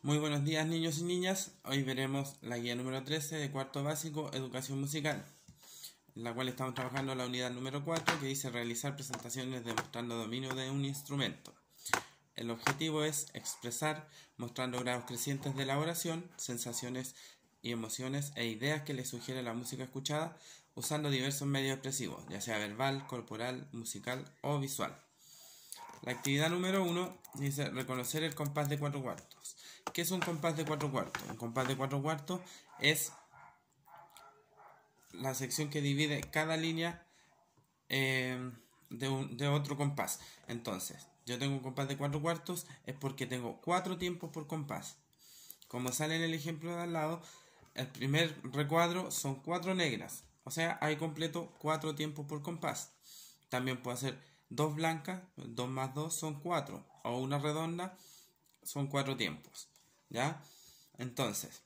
Muy buenos días niños y niñas, hoy veremos la guía número 13 de cuarto básico Educación Musical, en la cual estamos trabajando la unidad número 4 que dice realizar presentaciones demostrando dominio de un instrumento. El objetivo es expresar, mostrando grados crecientes de la oración, sensaciones y emociones e ideas que le sugiere la música escuchada usando diversos medios expresivos, ya sea verbal, corporal, musical o visual. La actividad número uno dice reconocer el compás de cuatro cuartos. ¿Qué es un compás de cuatro cuartos? Un compás de cuatro cuartos es la sección que divide cada línea eh, de, de, otro compás. Entonces, yo tengo un compás de cuatro cuartos, es porque tengo cuatro tiempos por compás. Como sale en el ejemplo de al lado, el primer recuadro son cuatro negras. O sea, hay completo cuatro tiempos por compás. También puedo hacer Dos blancas, dos más dos son cuatro, O una redonda son cuatro tiempos. ¿Ya? Entonces,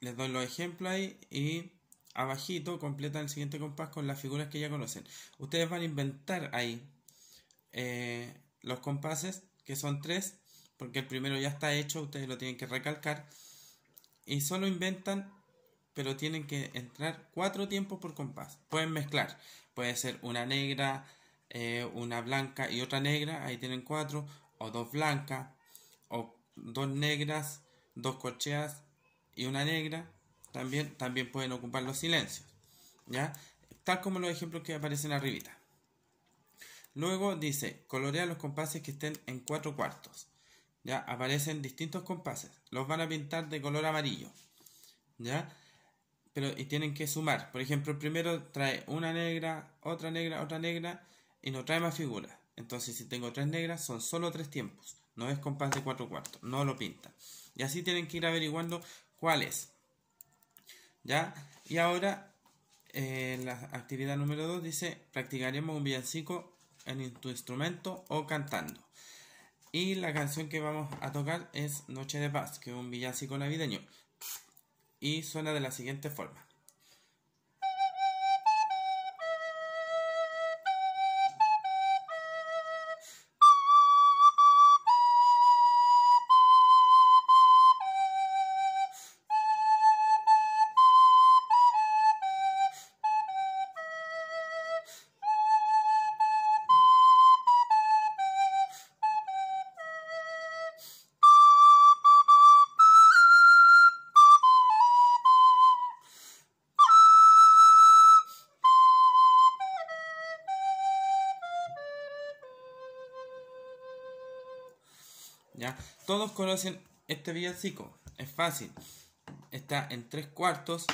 les doy los ejemplos ahí y abajito completan el siguiente compás con las figuras que ya conocen. Ustedes van a inventar ahí eh, los compases, que son tres, porque el primero ya está hecho, ustedes lo tienen que recalcar. Y solo inventan pero tienen que entrar cuatro tiempos por compás. Pueden mezclar, puede ser una negra, eh, una blanca y otra negra, ahí tienen cuatro, o dos blancas, o dos negras, dos corcheas y una negra. También, también pueden ocupar los silencios, ¿ya? Tal como los ejemplos que aparecen arribita. Luego dice, colorea los compases que estén en cuatro cuartos. Ya aparecen distintos compases. Los van a pintar de color amarillo. ¿Ya? pero y tienen que sumar. Por ejemplo, primero trae una negra, otra negra, otra negra y no trae más figuras. Entonces, si tengo tres negras, son solo tres tiempos. No es compás de cuatro cuartos, no lo pinta. Y así tienen que ir averiguando cuál es. ¿Ya? Y ahora, eh, la actividad número 2 dice, practicaremos un villancico en tu instrumento o cantando. Y la canción que vamos a tocar es Noche de Paz, que es un villancico navideño y suena de la siguiente forma. ¿ya? Todos conocen este villancico, es fácil. Está en tres cuartos,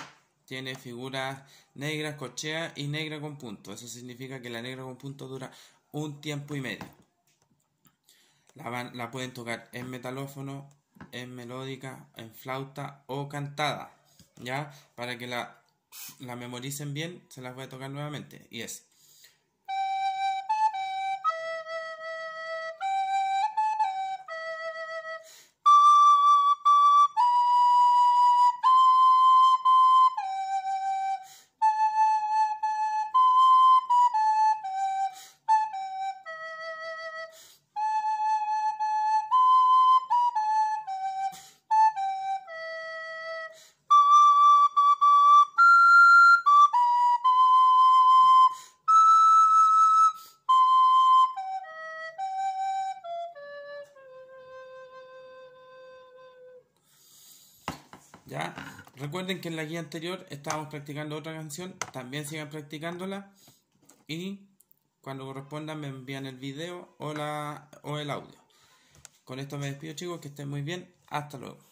tiene figuras negras, cochea y negra con punto. Eso significa que la negra con punto dura un tiempo y medio. La, pueden tocar en metalófono, en melódica, en flauta o cantada, ¿ya? Para que la, la memoricen bien, se las voy a tocar nuevamente. Y es... ¿Ya? Recuerden que en la guía anterior estábamos practicando otra canción, también sigan practicándola y cuando correspondan me envían el video o, o el audio. Con esto me despido chicos, que estén muy bien, hasta luego.